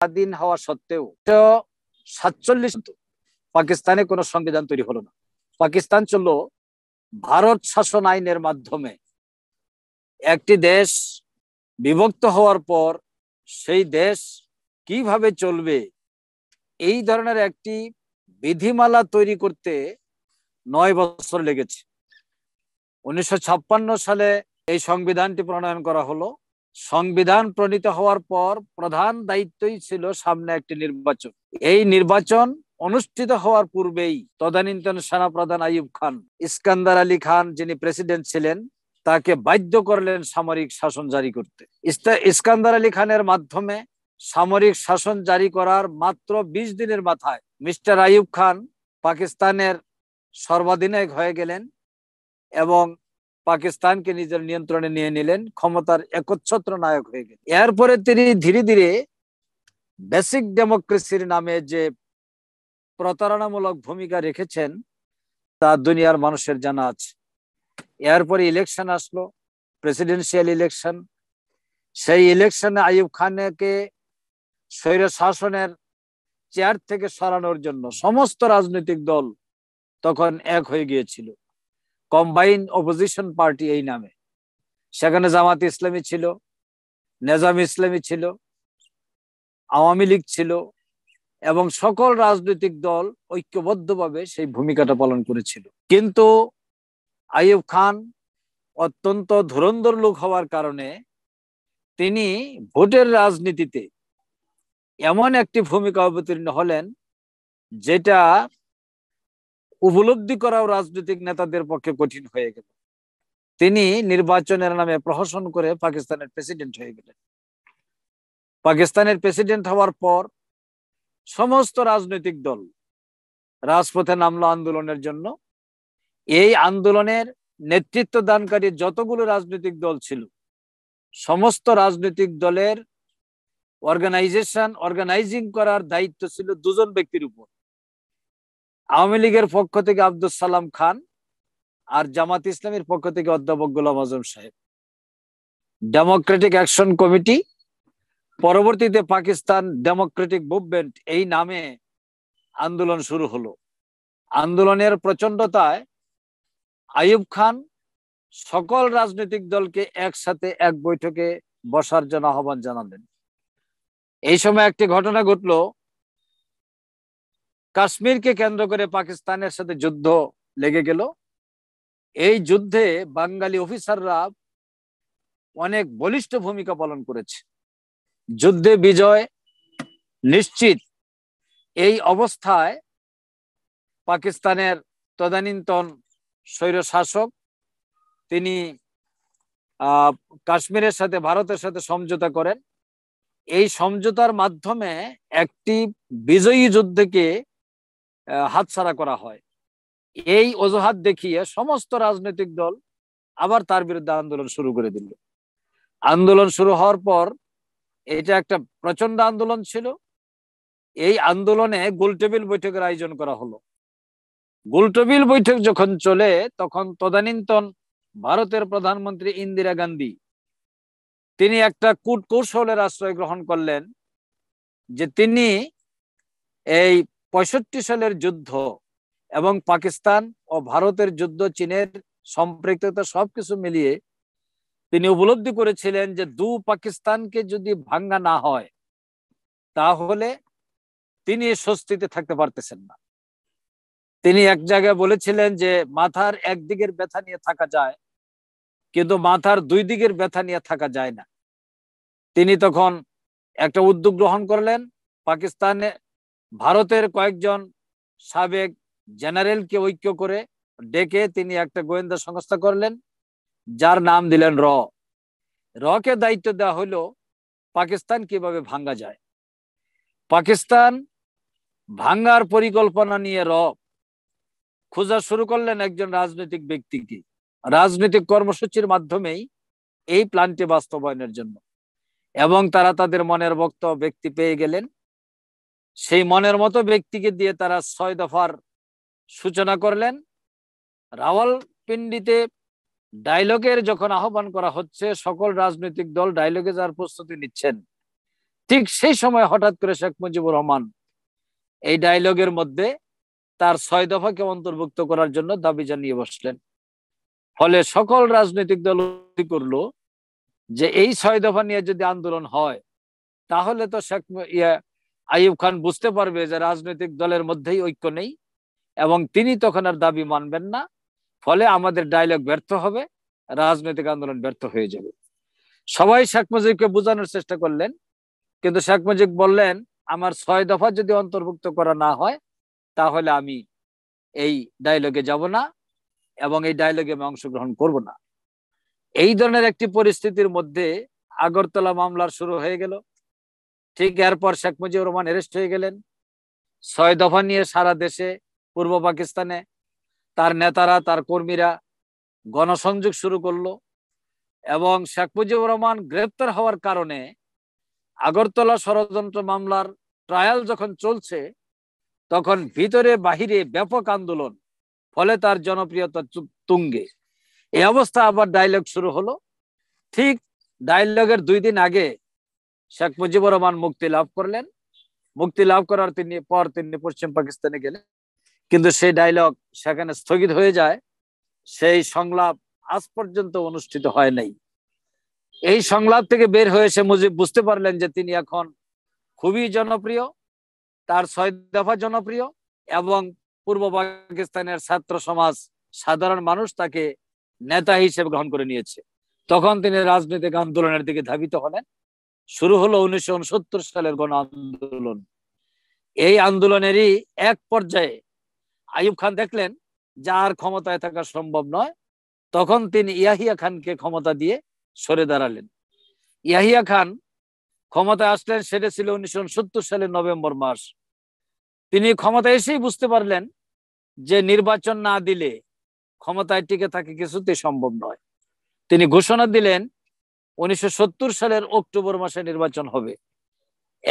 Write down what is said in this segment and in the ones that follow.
স্বাধীন হওয়া সত্ত্বেও সাতচল্লিশ পাকিস্তানে কোনো সংবিধান তৈরি হলো না পাকিস্তান চলল ভারত শাসন আইনের মাধ্যমে একটি দেশ বিভক্ত হওয়ার পর সেই দেশ কিভাবে চলবে এই ধরনের একটি বিধিমালা তৈরি করতে নয় বছর লেগেছে উনিশশো সালে এই সংবিধানটি প্রণয়ন করা হলো সংবিধান প্রণীত হওয়ার পর প্রধান দায়িত্বই ছিল সামনে একটি নির্বাচন এই নির্বাচন অনুষ্ঠিত হওয়ার পূর্বেই তদানীন্তন সেনাপ্রধান আইব খান ইস্কান্দার আলী খান যিনি প্রেসিডেন্ট ছিলেন তাকে বাধ্য করলেন সামরিক শাসন জারি করতে ইস্কান্দার আলী খানের মাধ্যমে সামরিক শাসন জারি করার মাত্র ২০ দিনের মাথায় মিস্টার আইব খান পাকিস্তানের সর্বাধিনায়ক হয়ে গেলেন এবং পাকিস্তানকে নিজের নিয়ন্ত্রণে নিয়ে নিলেন ক্ষমতার একচ্ছত্র নায়ক হয়ে গেলেন এরপরে তিনি ধীরে ধীরে বেসিক ডেমোক্রেসির নামে যে প্রতারণামূলক ভূমিকা রেখেছেন তা দুনিয়ার মানুষের জানা আছে এরপরে ইলেকশন আসলো প্রেসিডেন্সিয়াল ইলেকশন সেই ইলেকশনে আইব খানকে স্বৈর শাসনের চেয়ার থেকে সরানোর জন্য সমস্ত রাজনৈতিক দল তখন এক হয়ে গিয়েছিল কম্বাইন অপোজিশন পার্টি এই নামে সেখানে জামাত ইসলামী ছিল নেজাম ইসলামী ছিল আওয়ামী লীগ ছিল এবং সকল রাজনৈতিক দল ঐক্যবদ্ধভাবে সেই ভূমিকাটা পালন করেছিল কিন্তু আইব খান অত্যন্ত ধুরন্ধর লোক হওয়ার কারণে তিনি ভোটের রাজনীতিতে এমন একটি ভূমিকা অবতীর্ণ হলেন যেটা উপলব্ধি করাও রাজনৈতিক নেতাদের পক্ষে কঠিন হয়ে গেল তিনি নির্বাচনের নামে প্রহসন করে পাকিস্তানের প্রেসিডেন্ট হয়ে গেলেন পাকিস্তানের প্রেসিডেন্ট হওয়ার পর সমস্ত রাজনৈতিক দল রাজপথে নামলো আন্দোলনের জন্য এই আন্দোলনের নেতৃত্ব দানকারী যতগুলো রাজনৈতিক দল ছিল সমস্ত রাজনৈতিক দলের অর্গানাইজেশন অর্গানাইজিং করার দায়িত্ব ছিল দুজন ব্যক্তির উপর আওয়ামী লীগের পক্ষ থেকে আব্দুল সালাম খান আর জামাত ইসলামের পক্ষ থেকে অধ্যাপক গোলাম আজম সাহেব ডেমোক্রেটিক অ্যাকশন কমিটি পরবর্তীতে পাকিস্তান ডেমোক্রেটিক মুভমেন্ট এই নামে আন্দোলন শুরু হলো আন্দোলনের প্রচন্ডতায় আয়ুব খান সকল রাজনৈতিক দলকে একসাথে এক বৈঠকে বসার জন্য আহ্বান জানালেন এই সময় একটি ঘটনা ঘটলো কাশ্মীরকে কেন্দ্র করে পাকিস্তানের সাথে যুদ্ধ লেগে গেল এই যুদ্ধে বাঙালি অফিসাররা অনেক বলিষ্ঠ ভূমিকা পালন করেছে যুদ্ধে বিজয় নিশ্চিত এই অবস্থায় পাকিস্তানের তদানীন্তন স্বৈরশাসক তিনি কাশ্মীরের সাথে ভারতের সাথে সমঝোতা করেন এই সমঝোতার মাধ্যমে একটি বিজয়ী যুদ্ধকে হাতছাড়া করা হয় এই অজুহাত দেখিয়ে সমস্ত রাজনৈতিক দল আবার তার বিরুদ্ধে আন্দোলন শুরু করে দিল আন্দোলন শুরু হওয়ার পর এটা একটা প্রচন্ড আন্দোলন ছিল এই আন্দোলনে গোলটেবিল বৈঠকের আয়োজন করা হলো গোলটেবিল বৈঠক যখন চলে তখন তদানীন্তন ভারতের প্রধানমন্ত্রী ইন্দিরা গান্ধী তিনি একটা কূট কৌশলের আশ্রয় গ্রহণ করলেন যে তিনি এই পঁয়ষট্টি সালের যুদ্ধ এবং পাকিস্তান ও ভারতের যুদ্ধ চীনের সম্পৃক্ততা সবকিছু মিলিয়ে তিনি উপলব্ধি করেছিলেন যে দু পাকিস্তানকে যদি ভাঙ্গা না হয় তাহলে তিনি স্বস্তিতে থাকতে পারতেছেন না তিনি এক জায়গায় বলেছিলেন যে মাথার একদিকের ব্যথা নিয়ে থাকা যায় কিন্তু মাথার দুই দিকের ব্যথা নিয়ে থাকা যায় না তিনি তখন একটা উদ্যোগ গ্রহণ করলেন পাকিস্তানে ভারতের কয়েকজন সাবেক জেনারেলকে ঐক্য করে ডেকে তিনি একটা গোয়েন্দা সংস্থা করলেন যার নাম দিলেন র রকে দায়িত্ব দেওয়া হলো পাকিস্তান কিভাবে ভাঙ্গা যায় পাকিস্তান ভাঙ্গার পরিকল্পনা নিয়ে র খোঁজা শুরু করলেন একজন রাজনৈতিক ব্যক্তিকে রাজনৈতিক কর্মসূচির মাধ্যমেই এই প্ল্যানটি বাস্তবায়নের জন্য এবং তারা তাদের মনের বক্ত ব্যক্তি পেয়ে গেলেন সেই মনের মতো ব্যক্তিকে দিয়ে তারা ছয় দফার সূচনা করলেন রাওয়াল পিন্ডিতে ডায়লগের যখন আহ্বান করা হচ্ছে সকল রাজনৈতিক দল ডায়লগে যার প্রস্তুতি নিচ্ছেন ঠিক সেই সময় হঠাৎ করে শেখ মুজিবুর রহমান এই ডায়লগের মধ্যে তার ছয় দফাকে অন্তর্ভুক্ত করার জন্য দাবি জানিয়ে বসলেন ফলে সকল রাজনৈতিক দল করল যে এই ছয় দফা নিয়ে যদি আন্দোলন হয় তাহলে তো শেখ ইয়া আইব খান বুঝতে পারবে যে রাজনৈতিক দলের মধ্যেই ঐক্য নেই এবং তিনি তখন আর দাবি মানবেন না ফলে আমাদের ডায়লগ ব্যর্থ হবে রাজনৈতিক আন্দোলন ব্যর্থ হয়ে যাবে সবাই শেখ মুজিবকে বোঝানোর চেষ্টা করলেন কিন্তু শেখ মুজিব বললেন আমার ছয় দফা যদি অন্তর্ভুক্ত করা না হয় তাহলে আমি এই ডায়লগে যাব না এবং এই ডায়লগে আমি অংশগ্রহণ করব না এই ধরনের একটি পরিস্থিতির মধ্যে আগরতলা মামলার শুরু হয়ে গেল ঠিক এরপর শেখ মুজিবুর রহমান অ্যারেস্ট হয়ে গেলেন ছয় দফা নিয়ে সারা দেশে পূর্ব পাকিস্তানে তার নেতারা তার কর্মীরা গণসংযোগ শুরু করলো এবং শেখ মুজিবুর রহমান গ্রেপ্তার হওয়ার কারণে আগরতলা ষড়যন্ত্র মামলার ট্রায়াল যখন চলছে তখন ভিতরে বাহিরে ব্যাপক আন্দোলন ফলে তার জনপ্রিয়তা তুঙ্গে এই অবস্থা আবার ডায়লগ শুরু হলো ঠিক ডায়লগের দুই দিন আগে শেখ মুজিবুর রহমান মুক্তি লাভ করলেন মুক্তি লাভ করার তিনি পর তিনি পশ্চিম পাকিস্তানে গেলেন কিন্তু সেই ডায়লগ সেখানে স্থগিত হয়ে যায় সেই সংলাপ আজ পর্যন্ত অনুষ্ঠিত হয় নাই এই সংলাপ থেকে বের হয়ে সে মুজিব বুঝতে পারলেন যে তিনি এখন খুবই জনপ্রিয় তার ছয় দফা জনপ্রিয় এবং পূর্ব পাকিস্তানের ছাত্র সমাজ সাধারণ মানুষ তাকে নেতা হিসেবে গ্রহণ করে নিয়েছে তখন তিনি রাজনৈতিক আন্দোলনের দিকে ধাবিত হলেন শুরু হলো উনিশশো সালের গণ আন্দোলন এই আন্দোলনেরই এক পর্যায়ে আইব খান দেখলেন যার ক্ষমতায় থাকা সম্ভব নয় তখন তিনি ইয়াহিয়া খানকে ক্ষমতা দিয়ে সরে দাঁড়ালেন ইয়াহিয়া খান ক্ষমতায় আসলেন সেটা ছিল উনিশশো সালের নভেম্বর মাস তিনি ক্ষমতা এসেই বুঝতে পারলেন যে নির্বাচন না দিলে ক্ষমতায় টিকে থাকে কিছুতে সম্ভব নয় তিনি ঘোষণা দিলেন উনিশশো সালের অক্টোবর মাসে নির্বাচন হবে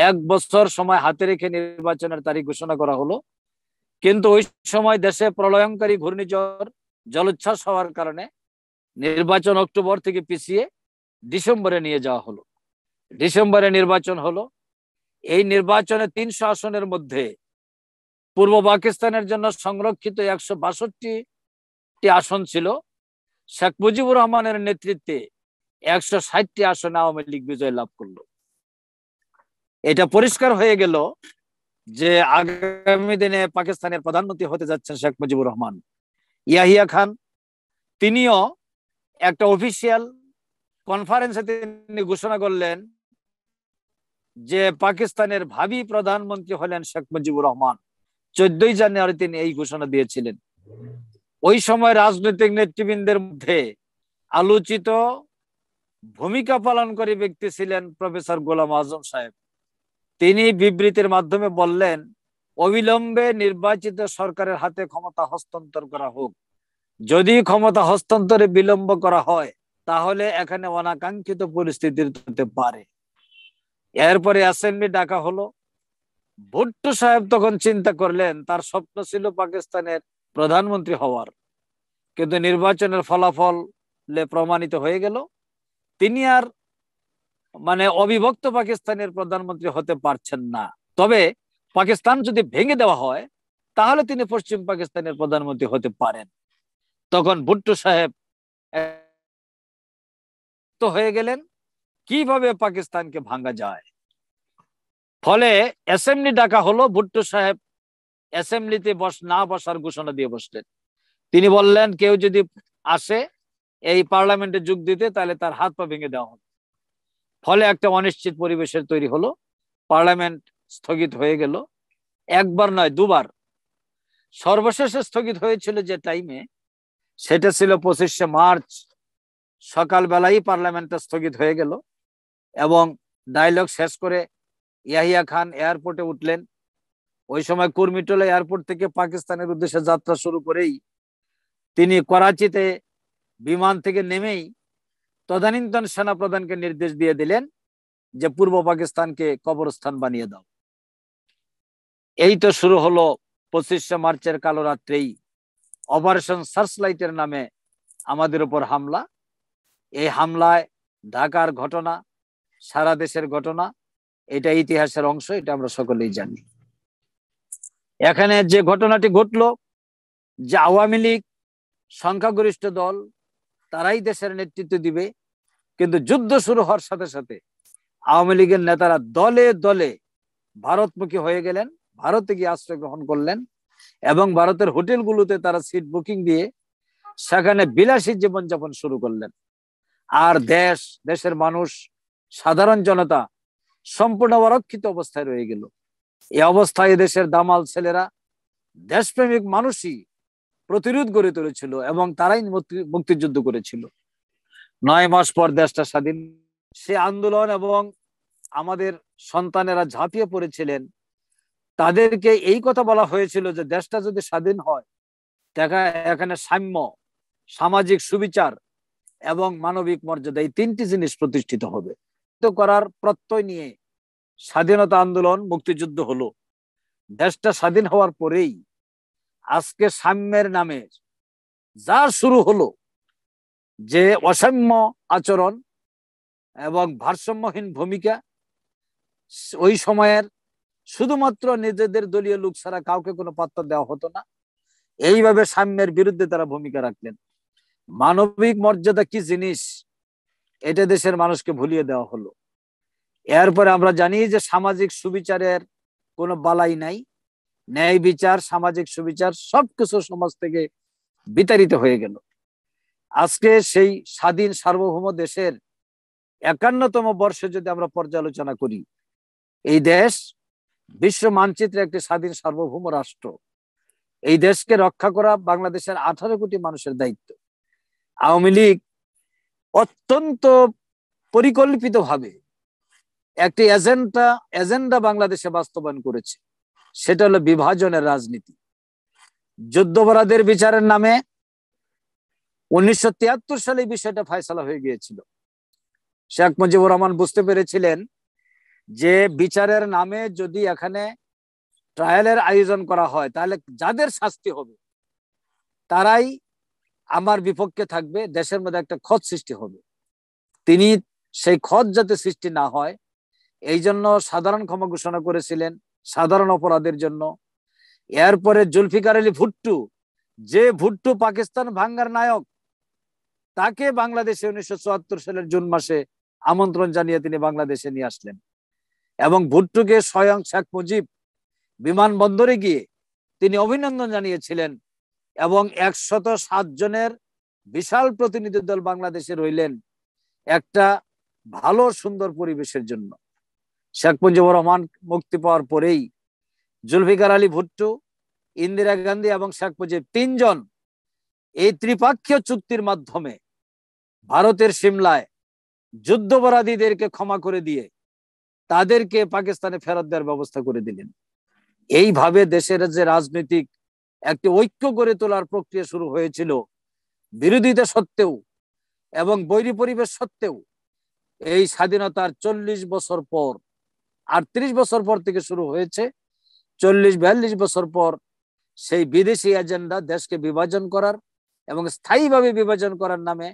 এক বছর সময় হাতে রেখে নির্বাচনের তারিখ ঘোষণা করা হলো কিন্তু ওই সময় দেশে প্রলয়ঙ্কারী ঘূর্ণিঝড় জলোচ্ছ্বাস হওয়ার কারণে নির্বাচন অক্টোবর থেকে পিছিয়ে ডিসেম্বরে নিয়ে যাওয়া হলো ডিসেম্বরে নির্বাচন হলো এই নির্বাচনে তিনশো আসনের মধ্যে পূর্ব পাকিস্তানের জন্য সংরক্ষিত একশো বাষট্টি আসন ছিল শেখ মুজিবুর রহমানের নেতৃত্বে একশো ষাটটি আসনে আওয়ামী লীগ বিজয় লাভ করলো এটা পরিষ্কার হয়ে গেল যে আগামী দিনে পাকিস্তানের প্রধানমন্ত্রী হতে যাচ্ছেন শেখ মুজিবুর রহমান ইয়াহিয়া খান তিনিও একটা অফিসিয়াল কনফারেন্সে তিনি ঘোষণা করলেন যে পাকিস্তানের ভাবি প্রধানমন্ত্রী হলেন শেখ মুজিবুর রহমান চোদ্দই জানুয়ারি তিনি এই ঘোষণা দিয়েছিলেন ওই সময় রাজনৈতিক নেতৃবৃন্দের মধ্যে আলোচিত ভূমিকা পালন করে ব্যক্তি ছিলেন প্রফেসর গোলাম আজম সাহেব তিনি বিবৃতির মাধ্যমে বললেন অবিলম্বে নির্বাচিত সরকারের হাতে ক্ষমতা হস্তান্তর করা হোক যদি ক্ষমতা হস্তান্তরে বিলম্ব করা হয় তাহলে এখানে অনাকাঙ্ক্ষিত পরিস্থিতি হতে পারে এরপরে অ্যাসেম্বলি ডাকা হলো ভুট্টো সাহেব তখন চিন্তা করলেন তার স্বপ্ন ছিল পাকিস্তানের প্রধানমন্ত্রী হওয়ার কিন্তু নির্বাচনের ফলাফল প্রমাণিত হয়ে গেল তিনি আর মানে অবিভক্ত পাকিস্তানের প্রধানমন্ত্রী হতে পারছেন না তবে পাকিস্তান যদি ভেঙে দেওয়া হয় তাহলে তিনি পশ্চিম পাকিস্তানের প্রধানমন্ত্রী হতে পারেন তখন ভুট্টো সাহেব তো হয়ে গেলেন কিভাবে পাকিস্তানকে ভাঙ্গা যায় ফলে অ্যাসেম্বলি ডাকা হলো ভুট্টো সাহেব অ্যাসেম্বলিতে বস না বসার ঘোষণা দিয়ে বসলেন তিনি বললেন কেউ যদি আসে এই পার্লামেন্টে যোগ দিতে তাহলে তার হাত পা ভেঙে দেওয়া হবে ফলে একটা অনিশ্চিত পরিবেশের তৈরি হলো পার্লামেন্ট স্থগিত হয়ে গেল একবার নয় দুবার সর্বশেষ স্থগিত হয়েছিল যে টাইমে সেটা ছিল পঁচিশে মার্চ সকালবেলাই পার্লামেন্টটা স্থগিত হয়ে গেল এবং ডায়লগ শেষ করে ইয়াহিয়া খান এয়ারপোর্টে উঠলেন ওই সময় কুর্মিটোলা এয়ারপোর্ট থেকে পাকিস্তানের উদ্দেশ্যে যাত্রা শুরু করেই তিনি করাচিতে বিমান থেকে নেমেই তদানীন্তন সেনাপ্রধানকে নির্দেশ দিয়ে দিলেন যে পূর্ব পাকিস্তানকে কবরস্থান বানিয়ে দাও এই তো শুরু হলো পঁচিশে মার্চের কালো রাত্রেই অপারেশন সার্চলাইটের নামে আমাদের উপর হামলা এই হামলায় ঢাকার ঘটনা সারা দেশের ঘটনা এটা ইতিহাসের অংশ এটা আমরা সকলেই জানি এখানে যে ঘটনাটি ঘটল যে আওয়ামী লীগ সংখ্যাগরিষ্ঠ দল তারাই দেশের নেতৃত্ব দিবে কিন্তু যুদ্ধ শুরু হওয়ার সাথে সাথে আওয়ামী লীগের নেতারা দলে দলে ভারতমুখী হয়ে গেলেন ভারতে গিয়ে আশ্রয় গ্রহণ করলেন এবং ভারতের হোটেলগুলোতে তারা সিট বুকিং দিয়ে সেখানে বিলাসী জীবনযাপন শুরু করলেন আর দেশ দেশের মানুষ সাধারণ জনতা সম্পূর্ণ অরক্ষিত অবস্থায় রয়ে গেল এ অবস্থায় দেশের দামাল ছেলেরা দেশপ্রেমিক মানুষই প্রতিরোধ গড়ে তুলেছিল এবং তারাই মুক্তিযুদ্ধ করেছিল নয় মাস পর দেশটা স্বাধীন সে আন্দোলন এবং আমাদের সন্তানেরা ঝাঁপিয়ে পড়েছিলেন তাদেরকে এই কথা বলা হয়েছিল যে দেশটা যদি স্বাধীন হয় দেখা এখানে সাম্য সামাজিক সুবিচার এবং মানবিক মর্যাদা এই তিনটি জিনিস প্রতিষ্ঠিত হবে তো করার প্রত্যয় নিয়ে স্বাধীনতা আন্দোলন মুক্তিযুদ্ধ হলো দেশটা স্বাধীন হওয়ার পরেই আজকে সাম্যের নামে যা শুরু হলো যে অসাম্য আচরণ এবং ভারসাম্যহীন ভূমিকা ওই সময়ের শুধুমাত্র নিজেদের দলীয় লোক ছাড়া কাউকে কোনো পাত্র দেওয়া হতো না এইভাবে সাম্যের বিরুদ্ধে তারা ভূমিকা রাখলেন মানবিক মর্যাদা কি জিনিস এটা দেশের মানুষকে ভুলিয়ে দেওয়া হলো এরপরে আমরা জানি যে সামাজিক সুবিচারের কোনো বালাই নাই ন্যায় বিচার সামাজিক সুবিচার সবকিছু সমাজ থেকে বিতাড়িত হয়ে গেল আজকে সেই স্বাধীন সার্বভৌম দেশের একান্নতম বর্ষে যদি আমরা পর্যালোচনা করি এই দেশ বিশ্ব মানচিত্রে একটি স্বাধীন সার্বভৌম রাষ্ট্র এই দেশকে রক্ষা করা বাংলাদেশের আঠারো কোটি মানুষের দায়িত্ব আওয়ামী লীগ অত্যন্ত পরিকল্পিতভাবে একটি এজেন্ডা এজেন্ডা বাংলাদেশে বাস্তবায়ন করেছে সেটা হলো বিভাজনের রাজনীতি যুদ্ধপরাধের বিচারের নামে উনিশশো সালে বিষয়টা ফায়সলা হয়ে গিয়েছিল শেখ মুজিবুর রহমান বুঝতে পেরেছিলেন যে বিচারের নামে যদি এখানে ট্রায়ালের আয়োজন করা হয় তাহলে যাদের শাস্তি হবে তারাই আমার বিপক্ষে থাকবে দেশের মধ্যে একটা খত সৃষ্টি হবে তিনি সেই খত যাতে সৃষ্টি না হয় এই জন্য সাধারণ ক্ষমা ঘোষণা করেছিলেন সাধারণ অপরাধের জন্য এরপরে জুলফিকার আলী ভুট্টু যে ভুট্টু পাকিস্তান ভাঙ্গার নায়ক তাকে বাংলাদেশে উনিশশো সালের জুন মাসে আমন্ত্রণ জানিয়ে তিনি বাংলাদেশে নিয়ে আসলেন এবং ভুট্টুকে স্বয়ং শেখ মুজিব বিমানবন্দরে গিয়ে তিনি অভিনন্দন জানিয়েছিলেন এবং একশত সাত জনের বিশাল প্রতিনিধি দল বাংলাদেশে রইলেন একটা ভালো সুন্দর পরিবেশের জন্য শেখ মুজিবুর রহমান মুক্তি পাওয়ার পরেই জুলফিকার আলী ভুট্টো ইন্দিরা গান্ধী এবং শেখ মুজিব তিনজন এই ত্রিপাক্ষীয় চুক্তির মাধ্যমে ভারতের সিমলায় যুদ্ধপরাধীদেরকে ক্ষমা করে দিয়ে তাদেরকে পাকিস্তানে ফেরত দেওয়ার ব্যবস্থা করে দিলেন এইভাবে দেশের যে রাজনৈতিক একটি ঐক্য গড়ে তোলার প্রক্রিয়া শুরু হয়েছিল বিরোধিতা সত্ত্বেও এবং বৈরী পরিবেশ সত্ত্বেও এই স্বাধীনতার চল্লিশ বছর পর আটত্রিশ বছর পর থেকে শুরু হয়েছে চল্লিশ বিয়াল্লিশ বছর পর সেই বিদেশি এজেন্ডা দেশকে বিভাজন করার এবং স্থায়ীভাবে বিভাজন করার নামে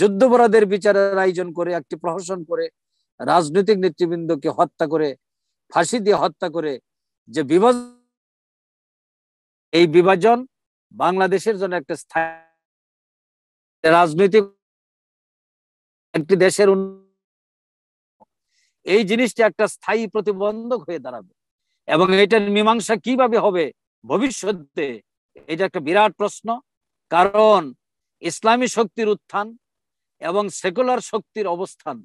যুদ্ধপরাধের বিচারের আয়োজন করে একটি প্রহসন করে রাজনৈতিক নেতৃবৃন্দকে হত্যা করে ফাঁসি দিয়ে হত্যা করে যে বিভাজন এই বিভাজন বাংলাদেশের জন্য একটা স্থায়ী রাজনৈতিক একটি দেশের উন্নয়ন এই জিনিসটা একটা স্থায়ী প্রতিবন্ধক হয়ে দাঁড়াবে এবং এটার মীমাংসা কিভাবে হবে ভবিষ্যতে এটা একটা বিরাট প্রশ্ন কারণ ইসলামী শক্তির উত্থান এবং সেকুলার শক্তির অবস্থান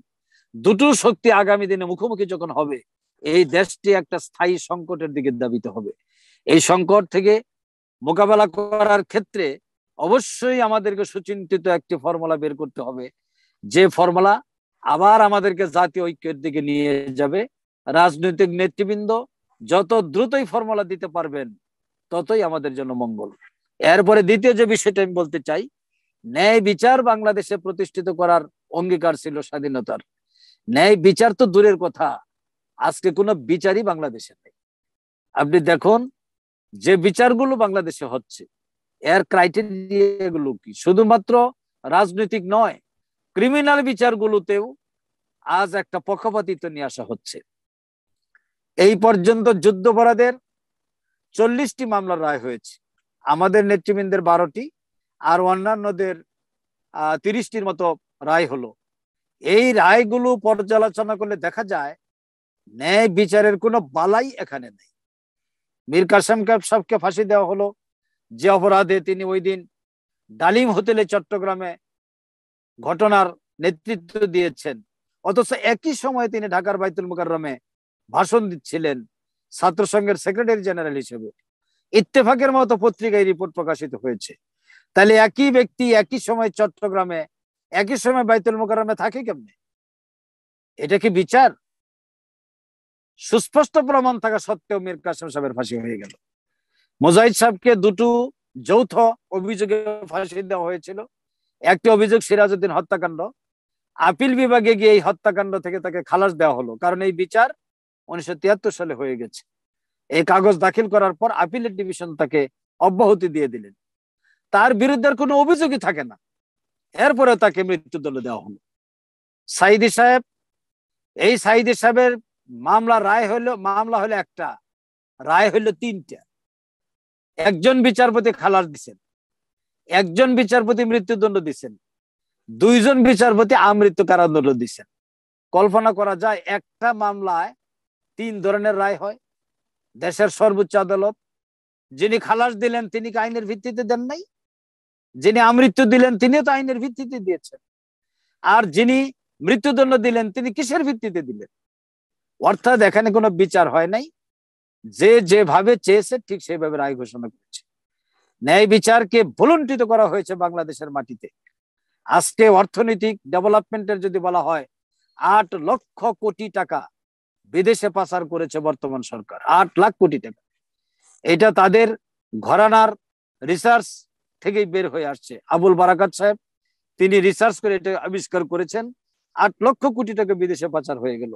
দুটো শক্তি আগামী দিনে মুখোমুখি যখন হবে এই দেশটি একটা স্থায়ী সংকটের দিকে দাবিত হবে এই সংকট থেকে মোকাবেলা করার ক্ষেত্রে অবশ্যই আমাদেরকে সুচিন্তিত একটি ফর্মুলা বের করতে হবে যে ফর্মুলা আবার আমাদেরকে জাতীয় ঐক্যের দিকে নিয়ে যাবে রাজনৈতিক নেতৃবৃন্দ যত দ্রুতই ফর্মুলা দিতে পারবেন ততই আমাদের জন্য মঙ্গল এরপরে দ্বিতীয় যে বিষয়টা আমি বলতে চাই ন্যায় বিচার বাংলাদেশে প্রতিষ্ঠিত করার অঙ্গীকার ছিল স্বাধীনতার ন্যায় বিচার তো দূরের কথা আজকে কোনো বিচারই বাংলাদেশে নেই আপনি দেখুন যে বিচারগুলো বাংলাদেশে হচ্ছে এর গুলো কি শুধুমাত্র রাজনৈতিক নয় ক্রিমিনাল বিচারগুলোতেও আজ একটা পক্ষপাতিত্ব নিয়ে আসা হচ্ছে এই পর্যন্ত যুদ্ধপরাধের চল্লিশটি মামলার রায় হয়েছে আমাদের নেতৃবৃন্দের বারোটি আর অন্যান্যদের তিরিশটির মতো রায় হলো এই রায়গুলো পর্যালোচনা করলে দেখা যায় ন্যায় বিচারের কোনো বালাই এখানে নেই মীর কাসম সবকে ফাঁসি দেওয়া হলো যে অপরাধে তিনি ওই দিন ডালিম হোটেলে চট্টগ্রামে ঘটনার নেতৃত্ব দিয়েছেন অথচ একই সময়ে তিনি ঢাকার বাইতুল মুকাররমে ভাষণ দিচ্ছিলেন ছাত্র সংঘের সেক্রেটারি জেনারেল হিসেবে ইত্তেফাকের মতো পত্রিকায় রিপোর্ট প্রকাশিত হয়েছে তাহলে একই ব্যক্তি একই সময় চট্টগ্রামে একই সময় বাইতুল মোকারমে থাকে কেমনে এটা কি বিচার সুস্পষ্ট প্রমাণ থাকা সত্ত্বেও মীর কাসেম সাহেবের ফাঁসি হয়ে গেল মোজাহিদ সাহেবকে দুটো যৌথ অভিযোগে ফাঁসি দেওয়া হয়েছিল একটি অভিযোগ সিরাজউদ্দিন হত্যাকাণ্ড আপিল বিভাগে গিয়ে এই হত্যাকাণ্ড থেকে তাকে খালাস দেওয়া হলো কারণ এই বিচার উনিশশো সালে হয়ে গেছে এই কাগজ দাখিল করার পর আপিল ডিভিশন তাকে অব্যাহতি দিয়ে দিলেন তার বিরুদ্ধে কোনো অভিযোগই থাকে না এরপরে তাকে মৃত্যুদণ্ড দেওয়া হলো সাইদি সাহেব এই সাইদি সাহেবের মামলা রায় হলো মামলা হলো একটা রায় হইলো তিনটা একজন বিচারপতি খালাস দিচ্ছেন একজন বিচারপতি মৃত্যুদণ্ড দিচ্ছেন দুইজন বিচারপতি আমৃত্যু কারাদণ্ড দিচ্ছেন কল্পনা করা যায় একটা মামলায় তিন ধরনের রায় হয় দেশের সর্বোচ্চ আদালত যিনি খালাস দিলেন তিনি আইনের ভিত্তিতে দেন নাই যিনি আমৃত্যু দিলেন তিনিও তো আইনের ভিত্তিতে দিয়েছেন আর যিনি মৃত্যুদণ্ড দিলেন তিনি কিসের ভিত্তিতে দিলেন অর্থাৎ এখানে কোনো বিচার হয় নাই যে যেভাবে চেয়েছে ঠিক সেভাবে রায় ঘোষণা করছে ন্যায় বিচারকে ভুলুণ্ঠিত করা হয়েছে বাংলাদেশের মাটিতে আজকে অর্থনৈতিক ডেভেলপমেন্টের যদি বলা হয় আট লক্ষ কোটি টাকা বিদেশে পাচার করেছে বর্তমান সরকার আট লাখ কোটি টাকা এটা তাদের ঘরানার রিসার্চ থেকেই বের হয়ে আসছে আবুল বারাকাত সাহেব তিনি রিসার্চ করে এটা আবিষ্কার করেছেন আট লক্ষ কোটি টাকা বিদেশে পাচার হয়ে গেল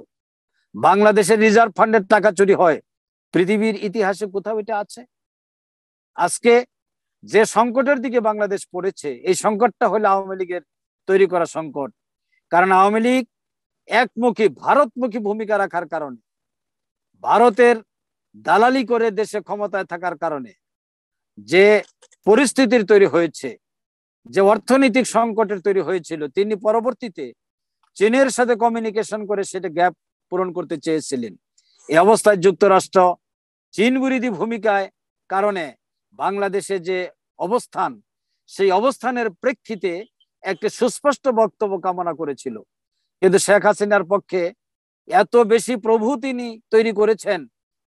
বাংলাদেশের রিজার্ভ ফান্ডের টাকা চুরি হয় পৃথিবীর ইতিহাসে কোথাও এটা আছে আজকে যে সংকটের দিকে বাংলাদেশ পড়েছে এই সংকটটা হলো আওয়ামী লীগের তৈরি করা সংকট কারণ আওয়ামী লীগ একমুখী ভারতমুখী ভূমিকা রাখার কারণে ভারতের দালালি করে দেশে ক্ষমতায় থাকার কারণে যে পরিস্থিতির তৈরি হয়েছে যে অর্থনৈতিক সংকটের তৈরি হয়েছিল তিনি পরবর্তীতে চীনের সাথে কমিউনিকেশন করে সেটা গ্যাপ পূরণ করতে চেয়েছিলেন এই অবস্থায় যুক্তরাষ্ট্র চীন বিরোধী ভূমিকায় কারণে বাংলাদেশে যে অবস্থান সেই অবস্থানের প্রেক্ষিতে একটি সুস্পষ্ট বক্তব্য কামনা করেছিল কিন্তু শেখ হাসিনার পক্ষে এত বেশি প্রভু তিনি তৈরি করেছেন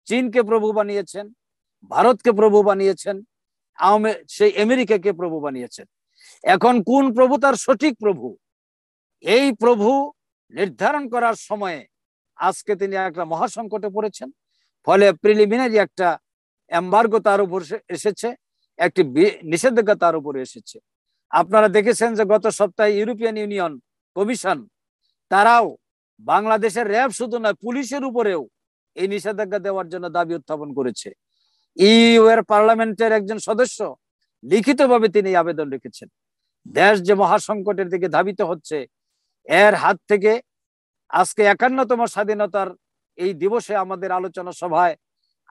চীনকে প্রভু বানিয়েছেন ভারতকে প্রভু বানিয়েছেন সেই আমেরিকাকে প্রভু বানিয়েছেন এখন কোন প্রভু তার সঠিক প্রভু এই প্রভু নির্ধারণ করার সময়ে আজকে তিনি একটা মহাসংকটে পড়েছেন ফলে প্রিলিমিনারি একটা এম্বার্গো তার উপর এসেছে একটি নিষেধাজ্ঞা তার উপরে এসেছে আপনারা দেখেছেন যে গত সপ্তাহে ইউরোপিয়ান ইউনিয়ন কমিশন তারাও বাংলাদেশের র্যাব শুধু নয় পুলিশের উপরেও এই নিষেধাজ্ঞা দেওয়ার জন্য দাবি উত্থাপন করেছে ইউ এর পার্লামেন্টের একজন সদস্য লিখিতভাবে তিনি আবেদন রেখেছেন দেশ যে মহাসংকটের দিকে ধাবিত হচ্ছে এর হাত থেকে আজকে একান্নতম স্বাধীনতার এই দিবসে আমাদের আলোচনা সভায়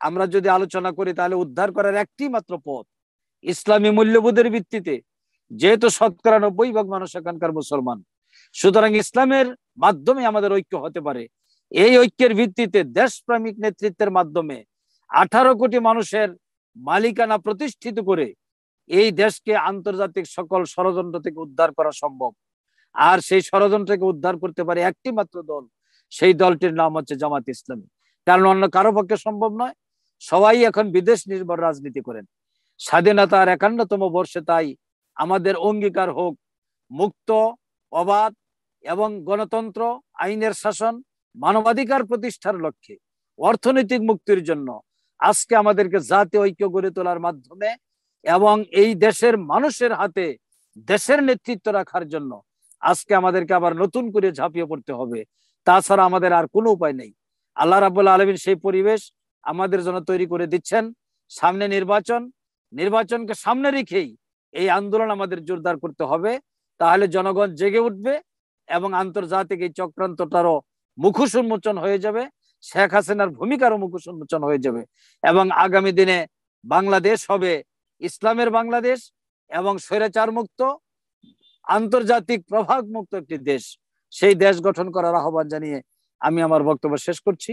আমরা যদি আলোচনা করি তাহলে উদ্ধার করার একটি মাত্র পথ ইসলামী মূল্যবোধের ভিত্তিতে যেহেতু শতকরা নব্বই ভাগ মানুষ এখানকার মুসলমান সুতরাং ইসলামের মাধ্যমে আমাদের ঐক্য হতে পারে এই ঐক্যের ভিত্তিতে দেশপ্রেমিক নেতৃত্বের মাধ্যমে আঠারো কোটি মানুষের মালিকানা প্রতিষ্ঠিত করে এই দেশকে আন্তর্জাতিক সকল ষড়যন্ত্র থেকে উদ্ধার করা সম্ভব আর সেই ষড়যন্ত্রকে উদ্ধার করতে পারে একটি মাত্র দল সেই দলটির নাম হচ্ছে জামাত ইসলামী কারণ অন্য কারো পক্ষে সম্ভব নয় সবাই এখন বিদেশ নির্ভর রাজনীতি করেন স্বাধীনতার একান্নতম বর্ষে তাই আমাদের অঙ্গীকার হোক মুক্ত অবাধ এবং গণতন্ত্র আইনের শাসন মানবাধিকার প্রতিষ্ঠার লক্ষ্যে অর্থনৈতিক মুক্তির জন্য আজকে আমাদেরকে জাতি ঐক্য গড়ে তোলার মাধ্যমে এবং এই দেশের মানুষের হাতে দেশের নেতৃত্ব রাখার জন্য আজকে আমাদেরকে আবার নতুন করে ঝাঁপিয়ে পড়তে হবে তাছাড়া আমাদের আর কোনো উপায় নেই আল্লাহ রাবুল্লাহ আলমিন সেই পরিবেশ আমাদের জন্য তৈরি করে দিচ্ছেন সামনে নির্বাচন নির্বাচনকে সামনে রেখেই এই আন্দোলন আমাদের জোরদার করতে হবে তাহলে জনগণ জেগে উঠবে এবং আন্তর্জাতিক এই চক্রান্তটারও মুখোশ উন্মোচন হয়ে যাবে শেখ হাসিনার ভূমিকারও মুখোশ উন্মোচন হয়ে যাবে এবং আগামী দিনে বাংলাদেশ হবে ইসলামের বাংলাদেশ এবং স্বৈরাচার মুক্ত আন্তর্জাতিক প্রভাব মুক্ত একটি দেশ সেই দেশ গঠন করার আহ্বান জানিয়ে আমি আমার বক্তব্য শেষ করছি